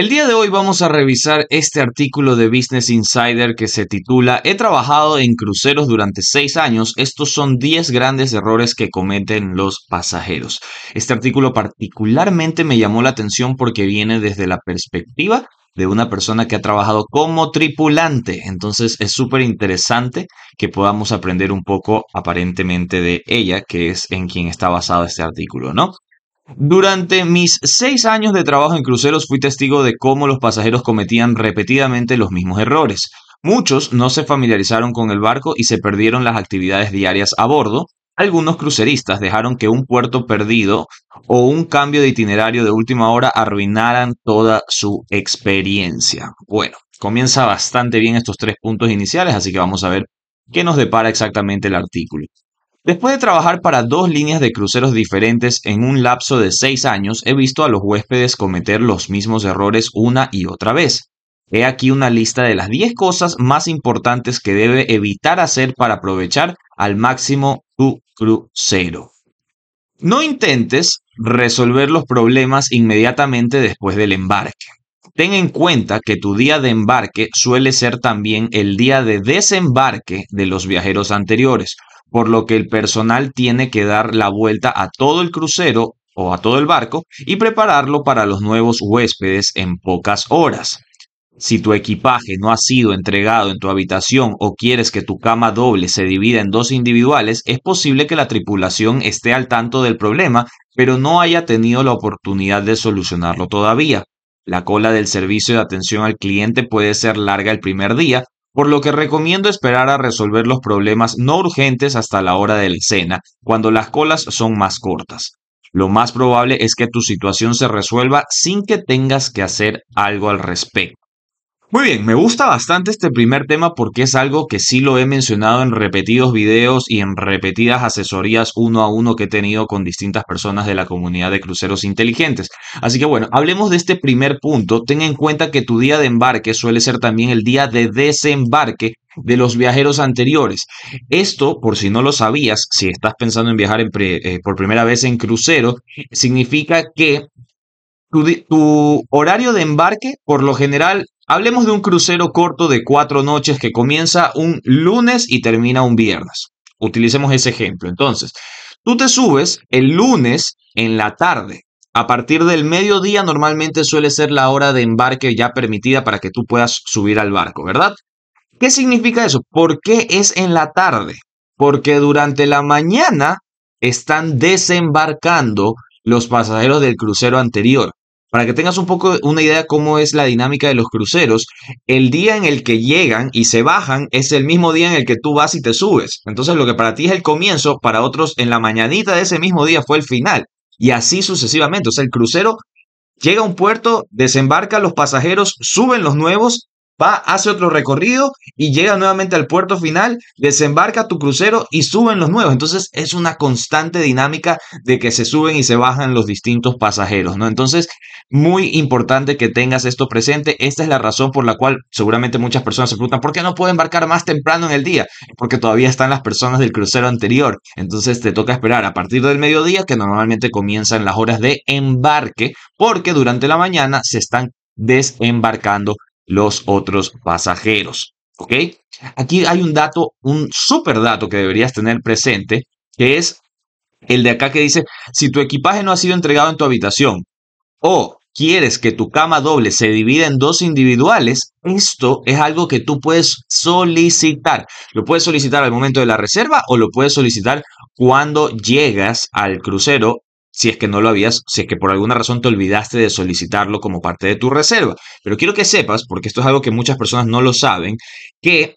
El día de hoy vamos a revisar este artículo de Business Insider que se titula He trabajado en cruceros durante seis años, estos son 10 grandes errores que cometen los pasajeros. Este artículo particularmente me llamó la atención porque viene desde la perspectiva de una persona que ha trabajado como tripulante, entonces es súper interesante que podamos aprender un poco aparentemente de ella, que es en quien está basado este artículo, ¿no? Durante mis seis años de trabajo en cruceros fui testigo de cómo los pasajeros cometían repetidamente los mismos errores. Muchos no se familiarizaron con el barco y se perdieron las actividades diarias a bordo. Algunos cruceristas dejaron que un puerto perdido o un cambio de itinerario de última hora arruinaran toda su experiencia. Bueno, comienza bastante bien estos tres puntos iniciales, así que vamos a ver qué nos depara exactamente el artículo. Después de trabajar para dos líneas de cruceros diferentes en un lapso de seis años, he visto a los huéspedes cometer los mismos errores una y otra vez. He aquí una lista de las 10 cosas más importantes que debe evitar hacer para aprovechar al máximo tu crucero. No intentes resolver los problemas inmediatamente después del embarque. Ten en cuenta que tu día de embarque suele ser también el día de desembarque de los viajeros anteriores, por lo que el personal tiene que dar la vuelta a todo el crucero o a todo el barco y prepararlo para los nuevos huéspedes en pocas horas. Si tu equipaje no ha sido entregado en tu habitación o quieres que tu cama doble se divida en dos individuales, es posible que la tripulación esté al tanto del problema, pero no haya tenido la oportunidad de solucionarlo todavía. La cola del servicio de atención al cliente puede ser larga el primer día, por lo que recomiendo esperar a resolver los problemas no urgentes hasta la hora de la cena, cuando las colas son más cortas. Lo más probable es que tu situación se resuelva sin que tengas que hacer algo al respecto. Muy bien, me gusta bastante este primer tema porque es algo que sí lo he mencionado en repetidos videos y en repetidas asesorías uno a uno que he tenido con distintas personas de la comunidad de cruceros inteligentes. Así que bueno, hablemos de este primer punto. Ten en cuenta que tu día de embarque suele ser también el día de desembarque de los viajeros anteriores. Esto, por si no lo sabías, si estás pensando en viajar eh, por primera vez en crucero, significa que tu, horario de embarque por lo general Hablemos de un crucero corto de cuatro noches que comienza un lunes y termina un viernes. Utilicemos ese ejemplo. Entonces, tú te subes el lunes en la tarde. A partir del mediodía normalmente suele ser la hora de embarque ya permitida para que tú puedas subir al barco, ¿verdad? ¿Qué significa eso? ¿Por qué es en la tarde? Porque durante la mañana están desembarcando los pasajeros del crucero anterior. Para que tengas un poco una idea cómo es la dinámica de los cruceros, el día en el que llegan y se bajan es el mismo día en el que tú vas y te subes. Entonces lo que para ti es el comienzo, para otros en la mañanita de ese mismo día fue el final. Y así sucesivamente. O sea, el crucero llega a un puerto, desembarca los pasajeros, suben los nuevos va, hace otro recorrido y llega nuevamente al puerto final, desembarca tu crucero y suben los nuevos. Entonces es una constante dinámica de que se suben y se bajan los distintos pasajeros, ¿no? Entonces, muy importante que tengas esto presente. Esta es la razón por la cual seguramente muchas personas se preguntan, ¿por qué no puedo embarcar más temprano en el día? Porque todavía están las personas del crucero anterior. Entonces te toca esperar a partir del mediodía, que normalmente comienzan las horas de embarque, porque durante la mañana se están desembarcando los otros pasajeros. ¿Ok? Aquí hay un dato, un super dato que deberías tener presente, que es el de acá que dice, si tu equipaje no ha sido entregado en tu habitación o quieres que tu cama doble se divida en dos individuales, esto es algo que tú puedes solicitar. Lo puedes solicitar al momento de la reserva o lo puedes solicitar cuando llegas al crucero si es que no lo habías, si es que por alguna razón te olvidaste de solicitarlo como parte de tu reserva. Pero quiero que sepas, porque esto es algo que muchas personas no lo saben, que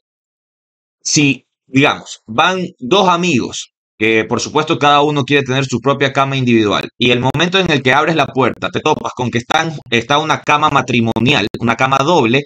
si, digamos, van dos amigos, que por supuesto cada uno quiere tener su propia cama individual, y el momento en el que abres la puerta te topas con que está una cama matrimonial, una cama doble,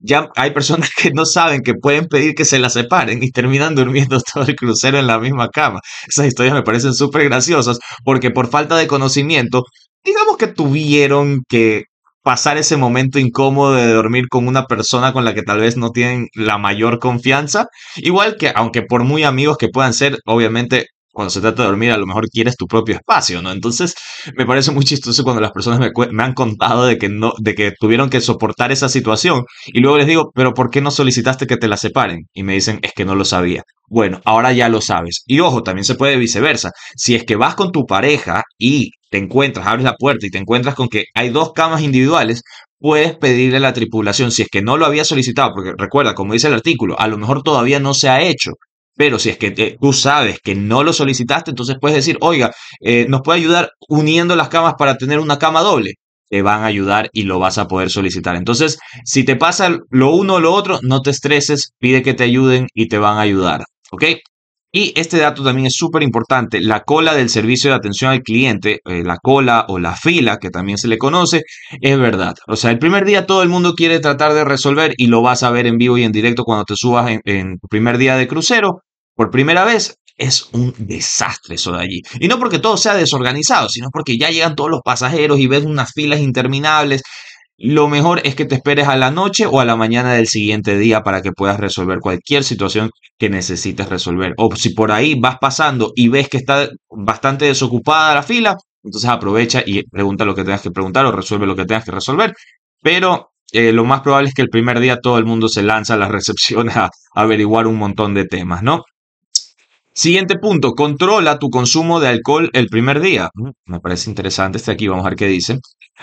ya hay personas que no saben que pueden pedir que se la separen y terminan durmiendo todo el crucero en la misma cama. Esas historias me parecen súper graciosas porque por falta de conocimiento, digamos que tuvieron que pasar ese momento incómodo de dormir con una persona con la que tal vez no tienen la mayor confianza. Igual que, aunque por muy amigos que puedan ser, obviamente cuando se trata de dormir, a lo mejor quieres tu propio espacio, ¿no? Entonces, me parece muy chistoso cuando las personas me, han contado de que, no, de que tuvieron que soportar esa situación y luego les digo, pero ¿por qué no solicitaste que te la separen? Y me dicen, es que no lo sabía. Bueno, ahora ya lo sabes. Y ojo, también se puede viceversa. Si es que vas con tu pareja y te encuentras, abres la puerta y te encuentras con que hay dos camas individuales, puedes pedirle a la tripulación, si es que no lo había solicitado, porque recuerda, como dice el artículo, a lo mejor todavía no se ha hecho, pero si es que tú sabes que no lo solicitaste, entonces puedes decir, oiga, eh, nos puede ayudar uniendo las camas para tener una cama doble. Te van a ayudar y lo vas a poder solicitar. Entonces, si te pasa lo uno o lo otro, no te estreses, pide que te ayuden y te van a ayudar. ¿Ok? Y este dato también es súper importante, la cola del servicio de atención al cliente, eh, la cola o la fila que también se le conoce, es verdad. O sea, el primer día todo el mundo quiere tratar de resolver y lo vas a ver en vivo y en directo cuando te subas en, en tu primer día de crucero por primera vez, es un desastre eso de allí. Y no porque todo sea desorganizado, sino porque ya llegan todos los pasajeros y ves unas filas interminables. Lo mejor es que te esperes a la noche o a la mañana del siguiente día para que puedas resolver cualquier situación que necesites resolver. O si por ahí vas pasando y ves que está bastante desocupada la fila, entonces aprovecha y pregunta lo que tengas que preguntar o resuelve lo que tengas que resolver. Pero eh, lo más probable es que el primer día todo el mundo se lanza a las recepciones a averiguar un montón de temas, ¿no? Siguiente punto, controla tu consumo de alcohol el primer día. Mm, me parece interesante este aquí, vamos a ver qué dice.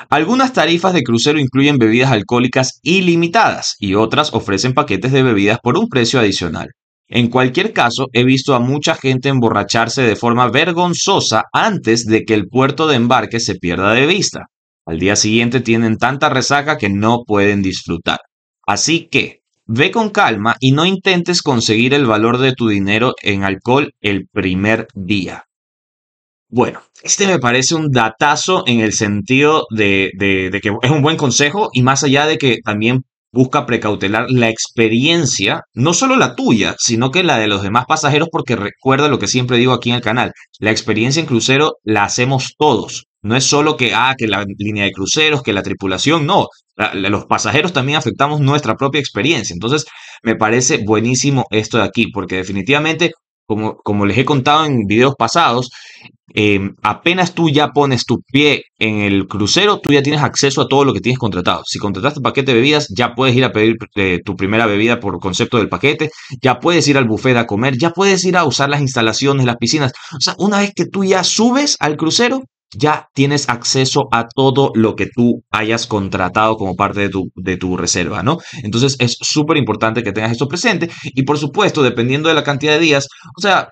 Algunas tarifas de crucero incluyen bebidas alcohólicas ilimitadas y otras ofrecen paquetes de bebidas por un precio adicional. En cualquier caso, he visto a mucha gente emborracharse de forma vergonzosa antes de que el puerto de embarque se pierda de vista. Al día siguiente tienen tanta resaca que no pueden disfrutar. Así que, Ve con calma y no intentes conseguir el valor de tu dinero en alcohol el primer día. Bueno, este me parece un datazo en el sentido de, que es un buen consejo y más allá de que también busca precautelar la experiencia, no solo la tuya, sino que la de los demás pasajeros, porque recuerda lo que siempre digo aquí en el canal, la experiencia en crucero la hacemos todos. No es solo que, ah, que la línea de cruceros, que la tripulación, no. los pasajeros también afectamos nuestra propia experiencia. Entonces, me parece buenísimo esto de aquí, porque definitivamente, como, como les he contado en videos pasados, em, apenas tú ya pones tu pie en el crucero, tú ya tienes acceso a todo lo que tienes contratado. Si contrataste paquete de bebidas, ya puedes ir a pedir eh, tu primera bebida por concepto del paquete, ya puedes ir al buffet a comer, ya puedes ir a usar las instalaciones, las piscinas. O sea, una vez que tú ya subes al crucero, ya tienes acceso a todo lo que tú hayas contratado como parte de tu, de tu reserva, ¿no? Entonces es súper importante que tengas esto presente y por supuesto, dependiendo de la cantidad de días, o sea,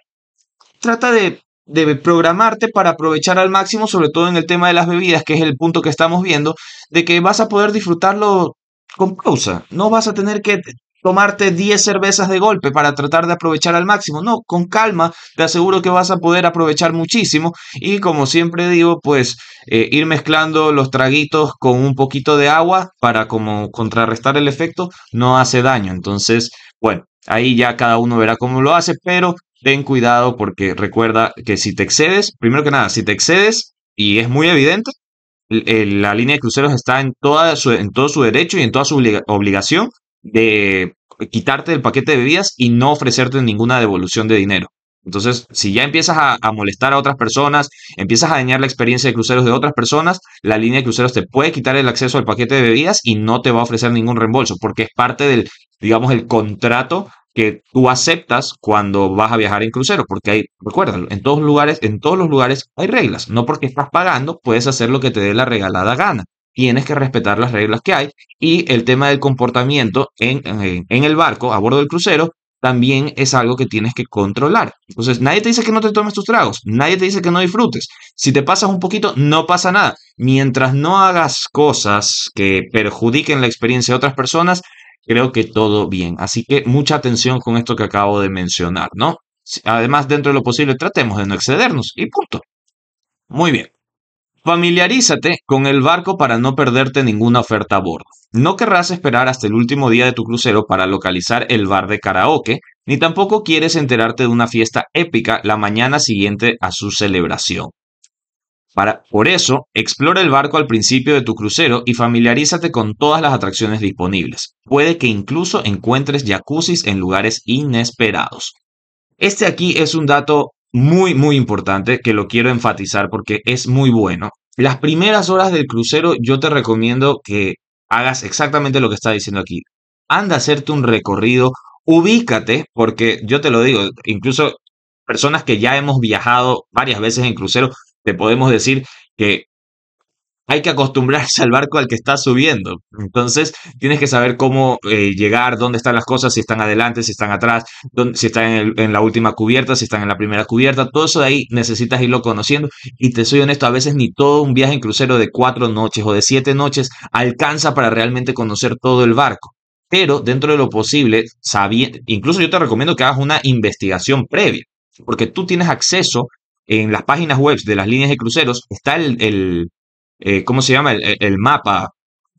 trata de, de programarte para aprovechar al máximo, sobre todo en el tema de las bebidas, que es el punto que estamos viendo, de que vas a poder disfrutarlo con pausa. No vas a tener que tomarte 10 cervezas de golpe para tratar de aprovechar al máximo. No, con calma, te aseguro que vas a poder aprovechar muchísimo. Y como siempre digo, pues eh, ir mezclando los traguitos con un poquito de agua para como contrarrestar el efecto no hace daño. Entonces, bueno, ahí ya cada uno verá cómo lo hace, pero ten cuidado porque recuerda que si te excedes, primero que nada, si te excedes, y es muy evidente, la línea de cruceros está en, toda su, en todo su derecho y en toda su obligación de quitarte el paquete de bebidas y no ofrecerte ninguna devolución de dinero. Entonces, si ya empiezas a, molestar a otras personas, empiezas a dañar la experiencia de cruceros de otras personas, la línea de cruceros te puede quitar el acceso al paquete de bebidas y no te va a ofrecer ningún reembolso, porque es parte del, digamos, el contrato que tú aceptas cuando vas a viajar en crucero, porque hay, recuérdalo, en todos lugares, en todos los lugares hay reglas, no porque estás pagando puedes hacer lo que te dé la regalada gana tienes que respetar las reglas que hay y el tema del comportamiento en, el barco, a bordo del crucero, también es algo que tienes que controlar. Entonces, nadie te dice que no te tomes tus tragos, nadie te dice que no disfrutes. Si te pasas un poquito, no pasa nada. Mientras no hagas cosas que perjudiquen la experiencia de otras personas, creo que todo bien. Así que mucha atención con esto que acabo de mencionar, ¿no? Además, dentro de lo posible, tratemos de no excedernos y punto. Muy bien. Familiarízate con el barco para no perderte ninguna oferta a bordo. No querrás esperar hasta el último día de tu crucero para localizar el bar de karaoke, ni tampoco quieres enterarte de una fiesta épica la mañana siguiente a su celebración. Para, por eso, explora el barco al principio de tu crucero y familiarízate con todas las atracciones disponibles. Puede que incluso encuentres jacuzzis en lugares inesperados. Este aquí es un dato muy, muy importante que lo quiero enfatizar porque es muy bueno. Las primeras horas del crucero yo te recomiendo que hagas exactamente lo que está diciendo aquí. Anda a hacerte un recorrido, ubícate, porque yo te lo digo, incluso personas que ya hemos viajado varias veces en crucero, te podemos decir que hay que acostumbrarse al barco al que está subiendo. Entonces, tienes que saber cómo eh, llegar, dónde están las cosas, si están adelante, si están atrás, si están en, la última cubierta, si están en la primera cubierta. Todo eso de ahí necesitas irlo conociendo. Y te soy honesto, a veces ni todo un viaje en crucero de cuatro noches o de siete noches alcanza para realmente conocer todo el barco. Pero dentro de lo posible, incluso yo te recomiendo que hagas una investigación previa, porque tú tienes acceso en las páginas web de las líneas de cruceros, está el eh, ¿cómo se llama? El, mapa,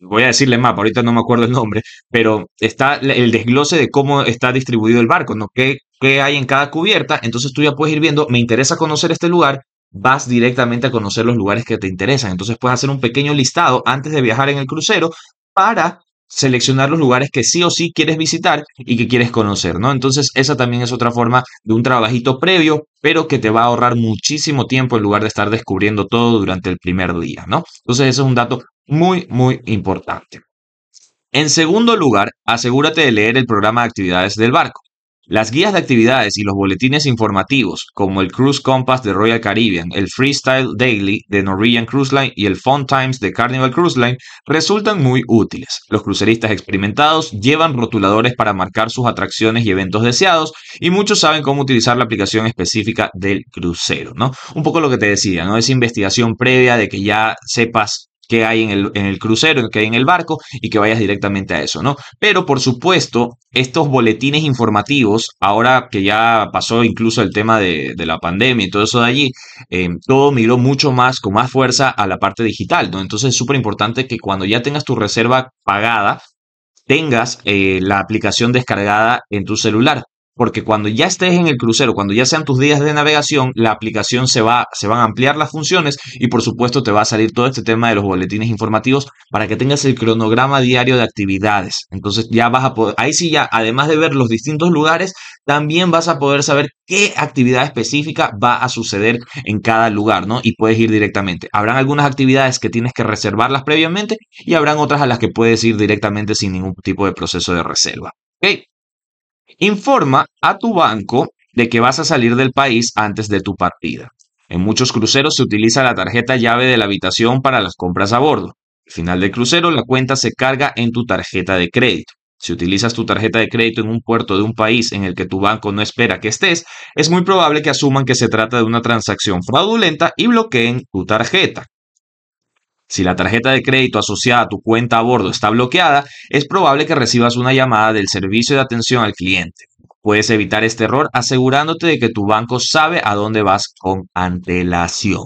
voy a decirle mapa, ahorita no me acuerdo el nombre, pero está el desglose de cómo está distribuido el barco, ¿no? ¿Qué, qué hay en cada cubierta? Entonces tú ya puedes ir viendo, me interesa conocer este lugar, vas directamente a conocer los lugares que te interesan. Entonces puedes hacer un pequeño listado antes de viajar en el crucero para seleccionar los lugares que sí o sí quieres visitar y que quieres conocer, ¿no? Entonces, esa también es otra forma de un trabajito previo, pero que te va a ahorrar muchísimo tiempo en lugar de estar descubriendo todo durante el primer día, ¿no? Entonces, ese es un dato muy, muy importante. En segundo lugar, asegúrate de leer el programa de actividades del barco. Las guías de actividades y los boletines informativos, como el Cruise Compass de Royal Caribbean, el Freestyle Daily de Norwegian Cruise Line y el Fun Times de Carnival Cruise Line, resultan muy útiles. Los cruceristas experimentados llevan rotuladores para marcar sus atracciones y eventos deseados, y muchos saben cómo utilizar la aplicación específica del crucero, ¿no? Un poco lo que te decía, ¿no? es investigación previa de que ya sepas que hay en el, en el crucero, que hay en el barco y que vayas directamente a eso, ¿no? Pero por supuesto, estos boletines informativos, ahora que ya pasó incluso el tema de, la pandemia y todo eso de allí, em, todo miró mucho más, con más fuerza a la parte digital, ¿no? Entonces es súper importante que cuando ya tengas tu reserva pagada, tengas eh, la aplicación descargada en tu celular porque cuando ya estés en el crucero, cuando ya sean tus días de navegación, la aplicación se va, se van a ampliar las funciones y por supuesto te va a salir todo este tema de los boletines informativos para que tengas el cronograma diario de actividades. Entonces ya vas a poder, ahí sí ya, además de ver los distintos lugares, también vas a poder saber qué actividad específica va a suceder en cada lugar, ¿no? Y puedes ir directamente. Habrán algunas actividades que tienes que reservarlas previamente y habrán otras a las que puedes ir directamente sin ningún tipo de proceso de reserva. ¿Ok? Informa a tu banco de que vas a salir del país antes de tu partida. En muchos cruceros se utiliza la tarjeta llave de la habitación para las compras a bordo. Al final del crucero, la cuenta se carga en tu tarjeta de crédito. Si utilizas tu tarjeta de crédito en un puerto de un país en el que tu banco no espera que estés, es muy probable que asuman que se trata de una transacción fraudulenta y bloqueen tu tarjeta. Si la tarjeta de crédito asociada a tu cuenta a bordo está bloqueada, es probable que recibas una llamada del servicio de atención al cliente. Puedes evitar este error asegurándote de que tu banco sabe a dónde vas con antelación.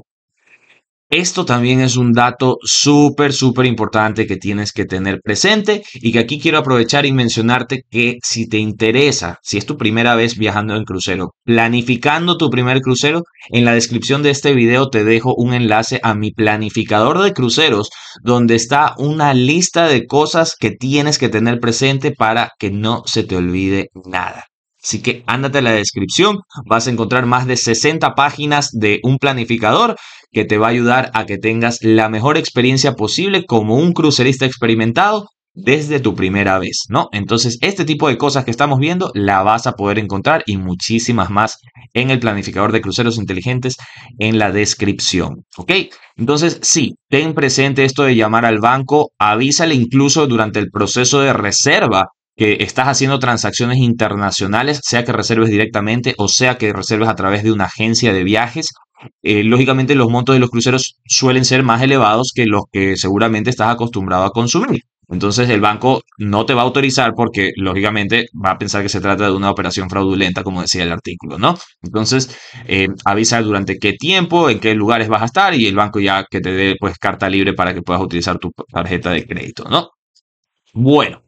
Esto también es un dato súper, súper importante que tienes que tener presente y que aquí quiero aprovechar y mencionarte que si te interesa, si es tu primera vez viajando en crucero, planificando tu primer crucero, en la descripción de este video te dejo un enlace a mi planificador de cruceros donde está una lista de cosas que tienes que tener presente para que no se te olvide nada. Así que ándate a la descripción, vas a encontrar más de 60 páginas de un planificador que te va a ayudar a que tengas la mejor experiencia posible como un crucerista experimentado desde tu primera vez, ¿no? Entonces, este tipo de cosas que estamos viendo la vas a poder encontrar y muchísimas más en el planificador de cruceros inteligentes en la descripción, ¿ok? Entonces, sí, ten presente esto de llamar al banco, avísale incluso durante el proceso de reserva que estás haciendo transacciones internacionales, sea que reserves directamente o sea que reserves a través de una agencia de viajes, eh, lógicamente los montos de los cruceros suelen ser más elevados que los que seguramente estás acostumbrado a consumir. Entonces el banco no te va a autorizar porque lógicamente va a pensar que se trata de una operación fraudulenta, como decía el artículo, ¿no? Entonces eh, avisa durante qué tiempo, en qué lugares vas a estar y el banco ya que te dé pues carta libre para que puedas utilizar tu tarjeta de crédito, ¿no? Bueno,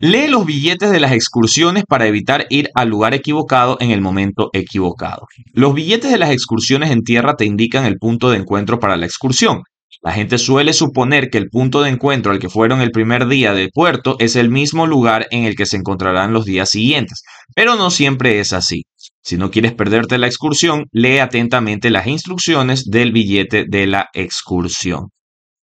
Lee los billetes de las excursiones para evitar ir al lugar equivocado en el momento equivocado. Los billetes de las excursiones en tierra te indican el punto de encuentro para la excursión. La gente suele suponer que el punto de encuentro al que fueron el primer día de puerto es el mismo lugar en el que se encontrarán los días siguientes, pero no siempre es así. Si no quieres perderte la excursión, lee atentamente las instrucciones del billete de la excursión.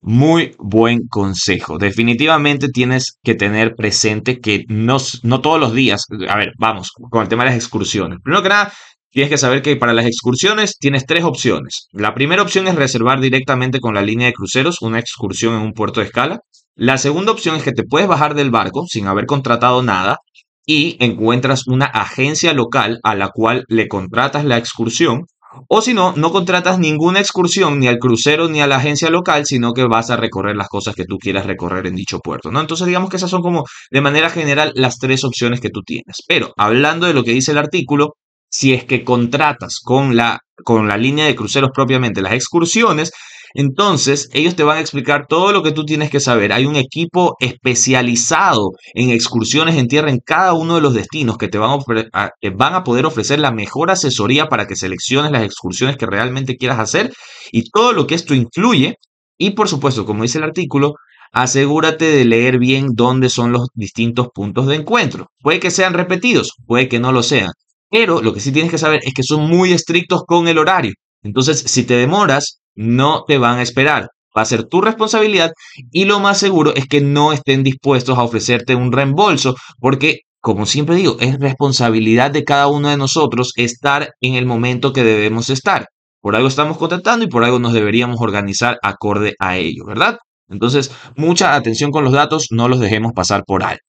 Muy buen consejo. Definitivamente tienes que tener presente que no, no todos los días, a ver, vamos con el tema de las excursiones. Primero que nada, tienes que saber que para las excursiones tienes tres opciones. La primera opción es reservar directamente con la línea de cruceros una excursión en un puerto de escala. La segunda opción es que te puedes bajar del barco sin haber contratado nada y encuentras una agencia local a la cual le contratas la excursión o si no, no contratas ninguna excursión ni al crucero ni a la agencia local, sino que vas a recorrer las cosas que tú quieras recorrer en dicho puerto, ¿no? Entonces digamos que esas son como de manera general las tres opciones que tú tienes. Pero hablando de lo que dice el artículo, si es que contratas con la, con la línea de cruceros propiamente las excursiones, entonces, ellos te van a explicar todo lo que tú tienes que saber. Hay un equipo especializado en excursiones en tierra en cada uno de los destinos que te van a, poder ofrecer la mejor asesoría para que selecciones las excursiones que realmente quieras hacer y todo lo que esto incluye. Y por supuesto, como dice el artículo, asegúrate de leer bien dónde son los distintos puntos de encuentro. Puede que sean repetidos, puede que no lo sean. Pero lo que sí tienes que saber es que son muy estrictos con el horario. Entonces, si te demoras, no te van a esperar. Va a ser tu responsabilidad y lo más seguro es que no estén dispuestos a ofrecerte un reembolso porque, como siempre digo, es responsabilidad de cada uno de nosotros estar en el momento que debemos estar. Por algo estamos contratando y por algo nos deberíamos organizar acorde a ello, ¿verdad? Entonces, mucha atención con los datos, no los dejemos pasar por alto.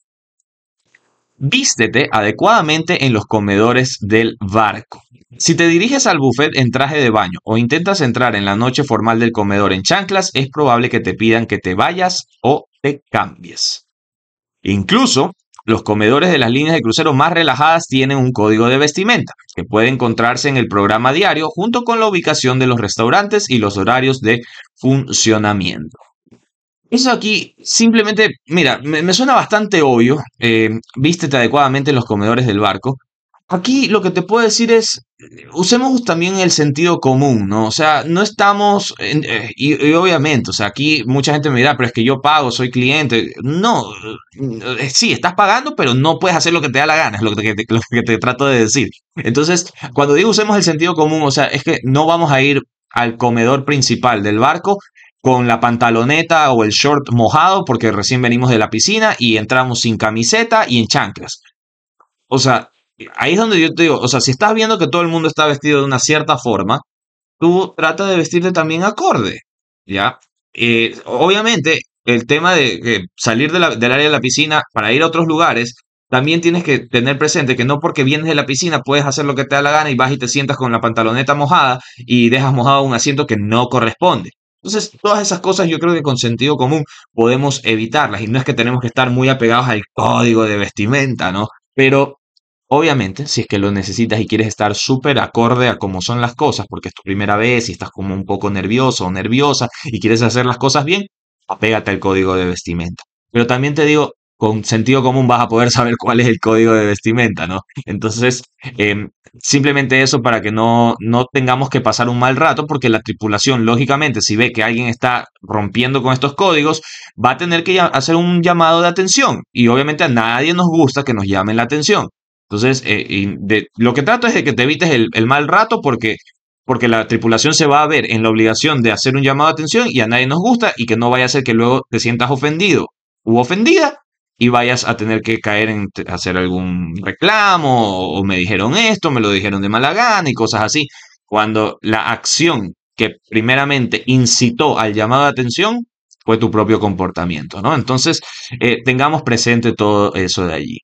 Vístete adecuadamente en los comedores del barco. Si te diriges al buffet en traje de baño o intentas entrar en la noche formal del comedor en chanclas, es probable que te pidan que te vayas o te cambies. Incluso, los comedores de las líneas de crucero más relajadas tienen un código de vestimenta, que puede encontrarse en el programa diario junto con la ubicación de los restaurantes y los horarios de funcionamiento. Eso aquí simplemente, mira, me, suena bastante obvio, eh, vístete adecuadamente en los comedores del barco. Aquí lo que te puedo decir es, usemos también el sentido común, ¿no? O sea, no estamos, eh, y, obviamente, o sea, aquí mucha gente me dirá, pero es que yo pago, soy cliente. No, eh, sí, estás pagando, pero no puedes hacer lo que te da la gana, es lo que te trato de decir. Entonces, cuando digo usemos el sentido común, o sea, es que no vamos a ir al comedor principal del barco con la pantaloneta o el short mojado porque recién venimos de la piscina y entramos sin camiseta y en chanclas. O sea, ahí es donde yo te digo, o sea, si estás viendo que todo el mundo está vestido de una cierta forma, tú trata de vestirte también acorde, ¿ya? Eh, obviamente, el tema de salir del área de la piscina para ir a otros lugares, también tienes que tener presente que no porque vienes de la piscina puedes hacer lo que te da la gana y vas y te sientas con la pantaloneta mojada y dejas mojado un asiento que no corresponde. Entonces, todas esas cosas yo creo que con sentido común podemos evitarlas y no es que tenemos que estar muy apegados al código de vestimenta, ¿no? Pero Obviamente, si es que lo necesitas y quieres estar súper acorde a cómo son las cosas, porque es tu primera vez y estás como un poco nervioso o nerviosa y quieres hacer las cosas bien, apégate al código de vestimenta. Pero también te digo, con sentido común vas a poder saber cuál es el código de vestimenta, ¿no? Entonces, em, simplemente eso para que no, no tengamos que pasar un mal rato, porque la tripulación, lógicamente, si ve que alguien está rompiendo con estos códigos, va a tener que hacer un llamado de atención. Y obviamente a nadie nos gusta que nos llamen la atención. Entonces, eh, lo que trato es de que te evites el, el mal rato porque porque la tripulación se va a ver en la obligación de hacer un llamado de atención y a nadie nos gusta y que no vaya a ser que luego te sientas ofendido u ofendida y vayas a tener que caer en hacer algún reclamo o, me dijeron esto, me lo dijeron de mala gana y cosas así. Cuando la acción que primeramente incitó al llamado de atención fue tu propio comportamiento, ¿no? Entonces, eh, tengamos presente todo eso de allí.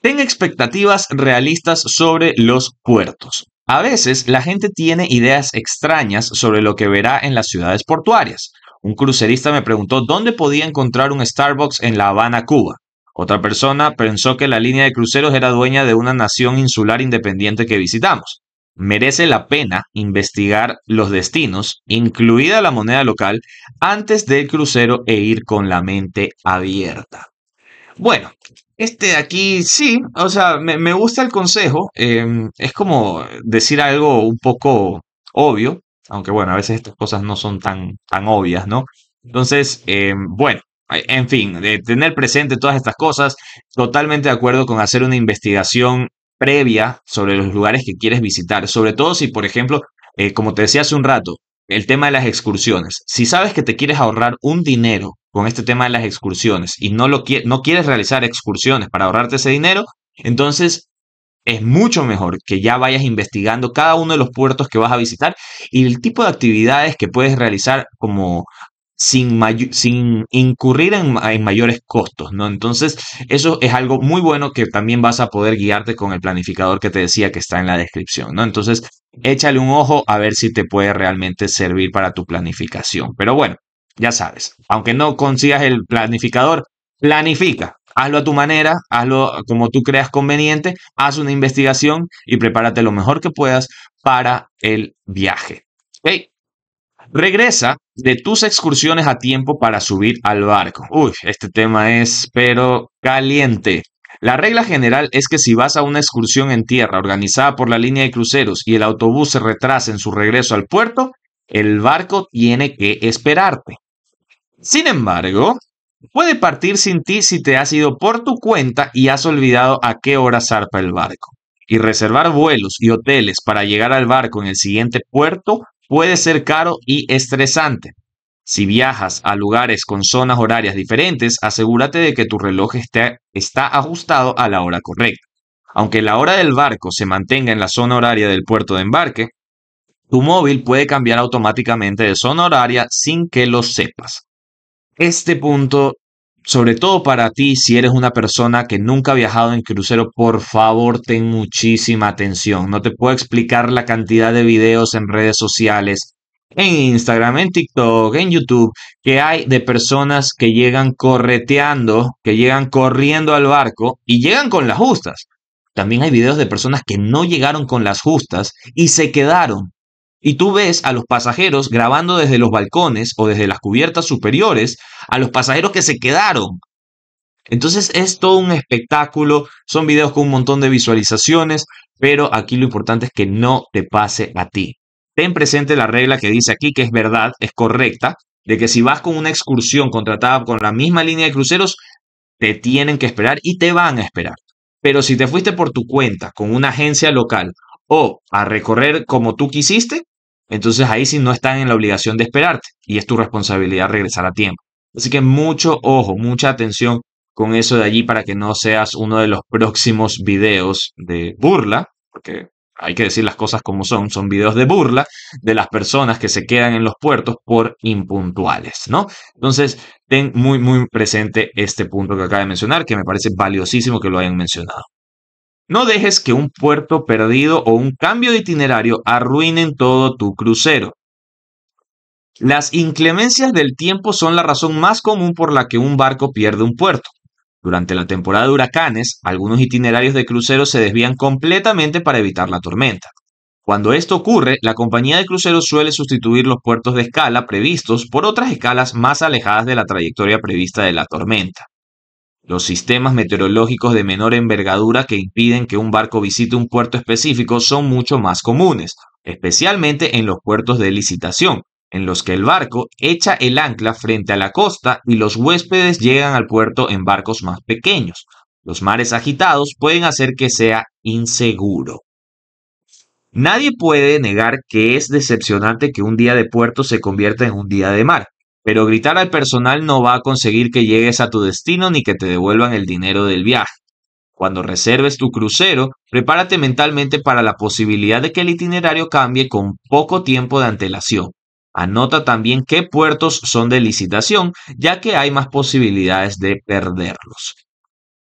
Ten expectativas realistas sobre los puertos. A veces la gente tiene ideas extrañas sobre lo que verá en las ciudades portuarias. Un crucerista me preguntó dónde podía encontrar un Starbucks en La Habana, Cuba. Otra persona pensó que la línea de cruceros era dueña de una nación insular independiente que visitamos. Merece la pena investigar los destinos, incluida la moneda local, antes del crucero e ir con la mente abierta. Bueno, este de aquí sí, o sea, me, gusta el consejo. Em, es como decir algo un poco obvio, aunque bueno, a veces estas cosas no son tan, tan obvias, ¿no? Entonces, eh, bueno, eh, en fin, de tener presente todas estas cosas, totalmente de acuerdo con hacer una investigación previa sobre los lugares que quieres visitar, sobre todo si, por ejemplo, eh, como te decía hace un rato, el tema de las excursiones. Si sabes que te quieres ahorrar un dinero con este tema de las excursiones y no, lo no quieres realizar excursiones para ahorrarte ese dinero, entonces es mucho mejor que ya vayas investigando cada uno de los puertos que vas a visitar y el tipo de actividades que puedes realizar como sin, sin incurrir en, mayores costos, ¿no? Entonces, eso es algo muy bueno que también vas a poder guiarte con el planificador que te decía que está en la descripción, ¿no? Entonces, échale un ojo a ver si te puede realmente servir para tu planificación. Pero bueno, ya sabes, aunque no consigas el planificador, planifica, hazlo a tu manera, hazlo como tú creas conveniente, haz una investigación y prepárate lo mejor que puedas para el viaje. Regresa de tus excursiones a tiempo para subir al barco. Uy, este tema es pero caliente. La regla general es que si vas a una excursión en tierra organizada por la línea de cruceros y el autobús se retrasa en su regreso al puerto, el barco tiene que esperarte. Sin embargo, puede partir sin ti si te has ido por tu cuenta y has olvidado a qué hora zarpa el barco. Y reservar vuelos y hoteles para llegar al barco en el siguiente puerto puede ser caro y estresante. Si viajas a lugares con zonas horarias diferentes, asegúrate de que tu reloj está ajustado a la hora correcta. Aunque la hora del barco se mantenga en la zona horaria del puerto de embarque, tu móvil puede cambiar automáticamente de zona horaria sin que lo sepas este punto, sobre todo para ti, si eres una persona que nunca ha viajado en crucero, por favor, ten muchísima atención. No te puedo explicar la cantidad de videos en redes sociales, en Instagram, en TikTok, en YouTube, que hay de personas que llegan correteando, que llegan corriendo al barco y llegan con las justas. También hay videos de personas que no llegaron con las justas y se quedaron y tú ves a los pasajeros grabando desde los balcones o desde las cubiertas superiores a los pasajeros que se quedaron. Entonces es todo un espectáculo, son videos con un montón de visualizaciones, pero aquí lo importante es que no te pase a ti. Ten presente la regla que dice aquí, que es verdad, es correcta, de que si vas con una excursión contratada con la misma línea de cruceros, te tienen que esperar y te van a esperar. Pero si te fuiste por tu cuenta, con una agencia local o a recorrer como tú quisiste, entonces ahí sí no están en la obligación de esperarte y es tu responsabilidad regresar a tiempo. Así que mucho ojo, mucha atención con eso de allí para que no seas uno de los próximos videos de burla, porque hay que decir las cosas como son, son videos de burla de las personas que se quedan en los puertos por impuntuales, ¿no? Entonces, ten muy, muy presente este punto que acaba de mencionar, que me parece valiosísimo que lo hayan mencionado. No dejes que un puerto perdido o un cambio de itinerario arruinen todo tu crucero. Las inclemencias del tiempo son la razón más común por la que un barco pierde un puerto. Durante la temporada de huracanes, algunos itinerarios de cruceros se desvían completamente para evitar la tormenta. Cuando esto ocurre, la compañía de cruceros suele sustituir los puertos de escala previstos por otras escalas más alejadas de la trayectoria prevista de la tormenta. Los sistemas meteorológicos de menor envergadura que impiden que un barco visite un puerto específico son mucho más comunes, especialmente en los puertos de licitación, en los que el barco echa el ancla frente a la costa y los huéspedes llegan al puerto en barcos más pequeños. Los mares agitados pueden hacer que sea inseguro. Nadie puede negar que es decepcionante que un día de puerto se convierta en un día de mar, pero gritar al personal no va a conseguir que llegues a tu destino ni que te devuelvan el dinero del viaje. Cuando reserves tu crucero, prepárate mentalmente para la posibilidad de que el itinerario cambie con poco tiempo de antelación. Anota también qué puertos son de licitación, ya que hay más posibilidades de perderlos.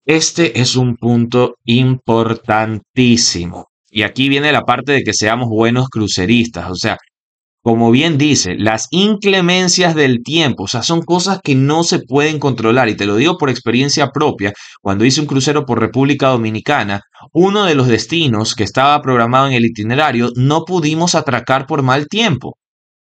Este es un punto importantísimo. Y aquí viene la parte de que seamos buenos cruceristas, o sea, como bien dice, las inclemencias del tiempo, o sea, son cosas que no se pueden controlar. Y te lo digo por experiencia propia, cuando hice un crucero por República Dominicana, uno de los destinos que estaba programado en el itinerario, no pudimos atracar por mal tiempo.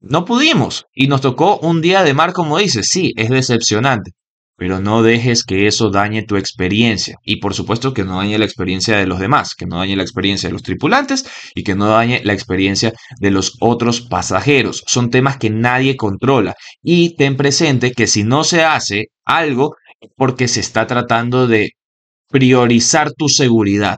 No pudimos. Y nos tocó un día de mar, como dice. sí, es decepcionante pero no dejes que eso dañe tu experiencia. Y por supuesto que no dañe la experiencia de los demás, que no dañe la experiencia de los tripulantes y que no dañe la experiencia de los otros pasajeros. Son temas que nadie controla. Y ten presente que si no se hace algo, porque se está tratando de priorizar tu seguridad.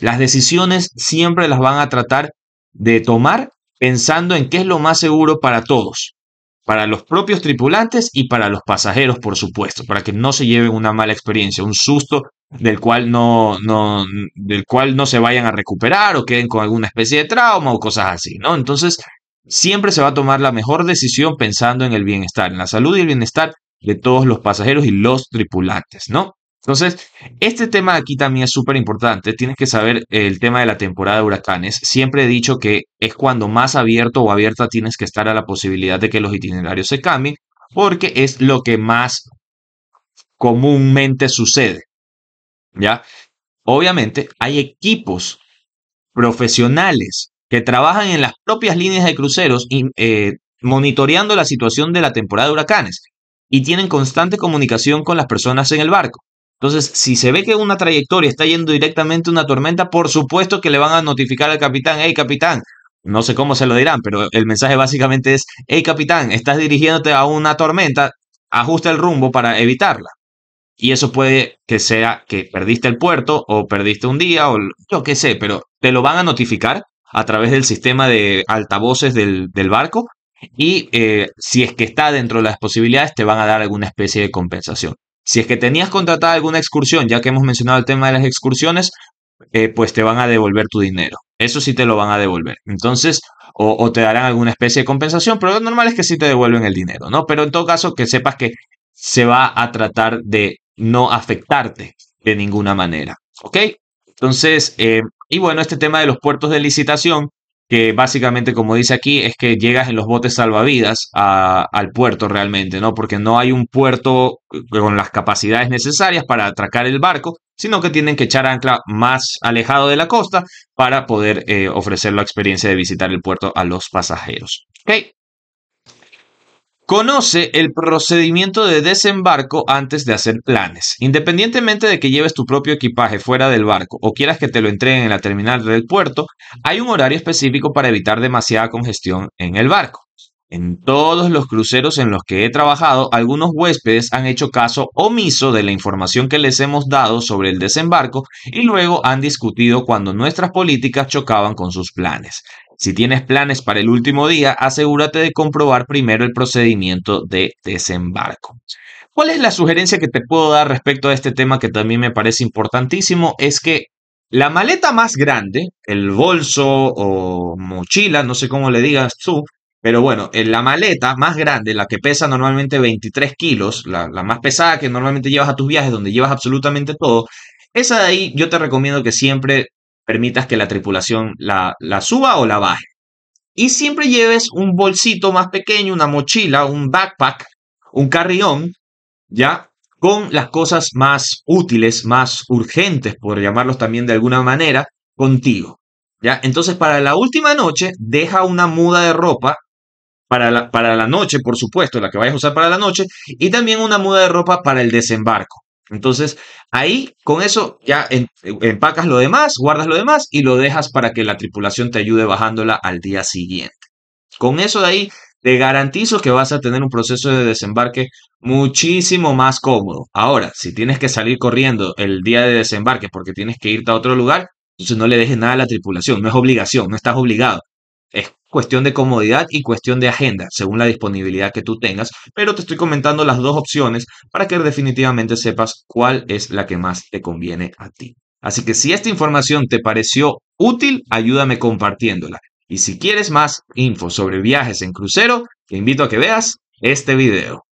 Las decisiones siempre las van a tratar de tomar pensando en qué es lo más seguro para todos para los propios tripulantes y para los pasajeros, por supuesto, para que no se lleven una mala experiencia, un susto del cual no, no, del cual no se vayan a recuperar o queden con alguna especie de trauma o cosas así, ¿no? Entonces, siempre se va a tomar la mejor decisión pensando en el bienestar, en la salud y el bienestar de todos los pasajeros y los tripulantes, ¿no? Entonces, este tema aquí también es súper importante. Tienes que saber el tema de la temporada de huracanes. Siempre he dicho que es cuando más abierto o abierta tienes que estar a la posibilidad de que los itinerarios se cambien, porque es lo que más comúnmente sucede. ¿Ya? Obviamente, hay equipos profesionales que trabajan en las propias líneas de cruceros y, eh, monitoreando la situación de la temporada de huracanes y tienen constante comunicación con las personas en el barco. Entonces, si se ve que una trayectoria está yendo directamente a una tormenta, por supuesto que le van a notificar al capitán, hey capitán, no sé cómo se lo dirán, pero el mensaje básicamente es, hey capitán, estás dirigiéndote a una tormenta, ajusta el rumbo para evitarla. Y eso puede que sea que perdiste el puerto o perdiste un día o yo qué sé, pero te lo van a notificar a través del sistema de altavoces del, barco y eh, si es que está dentro de las posibilidades te van a dar alguna especie de compensación. Si es que tenías contratada alguna excursión, ya que hemos mencionado el tema de las excursiones, eh, pues te van a devolver tu dinero. Eso sí te lo van a devolver. Entonces, o, te darán alguna especie de compensación, pero lo normal es que sí te devuelven el dinero, ¿no? Pero en todo caso, que sepas que se va a tratar de no afectarte de ninguna manera, ¿ok? Entonces, eh, y bueno, este tema de los puertos de licitación, que básicamente, como dice aquí, es que llegas en los botes salvavidas al puerto realmente, ¿no? Porque no hay un puerto con las capacidades necesarias para atracar el barco, sino que tienen que echar ancla más alejado de la costa para poder eh, ofrecer la experiencia de visitar el puerto a los pasajeros. Ok, Conoce el procedimiento de desembarco antes de hacer planes. Independientemente de que lleves tu propio equipaje fuera del barco o quieras que te lo entreguen en la terminal del puerto, hay un horario específico para evitar demasiada congestión en el barco. En todos los cruceros en los que he trabajado, algunos huéspedes han hecho caso omiso de la información que les hemos dado sobre el desembarco y luego han discutido cuando nuestras políticas chocaban con sus planes. Si tienes planes para el último día, asegúrate de comprobar primero el procedimiento de desembarco. ¿Cuál es la sugerencia que te puedo dar respecto a este tema que también me parece importantísimo? Es que la maleta más grande, el bolso o mochila, no sé cómo le digas tú, pero bueno, en la maleta más grande, la que pesa normalmente 23 kilos, la, la más pesada que normalmente llevas a tus viajes, donde llevas absolutamente todo, esa de ahí yo te recomiendo que siempre permitas que la tripulación la, la suba o la baje. Y siempre lleves un bolsito más pequeño, una mochila, un backpack, un carrión, ¿ya? Con las cosas más útiles, más urgentes, por llamarlos también de alguna manera, contigo. ¿Ya? Entonces, para la última noche, deja una muda de ropa para la, para la noche, por supuesto, la que vayas a usar para la noche, y también una muda de ropa para el desembarco. Entonces, ahí con eso ya empacas lo demás, guardas lo demás y lo dejas para que la tripulación te ayude bajándola al día siguiente. Con eso de ahí te garantizo que vas a tener un proceso de desembarque muchísimo más cómodo. Ahora, si tienes que salir corriendo el día de desembarque porque tienes que irte a otro lugar, entonces no le dejes nada a la tripulación, no es obligación, no estás obligado. Es cuestión de comodidad y cuestión de agenda, según la disponibilidad que tú tengas, pero te estoy comentando las dos opciones para que definitivamente sepas cuál es la que más te conviene a ti. Así que si esta información te pareció útil, ayúdame compartiéndola. Y si quieres más info sobre viajes en crucero, te invito a que veas este video.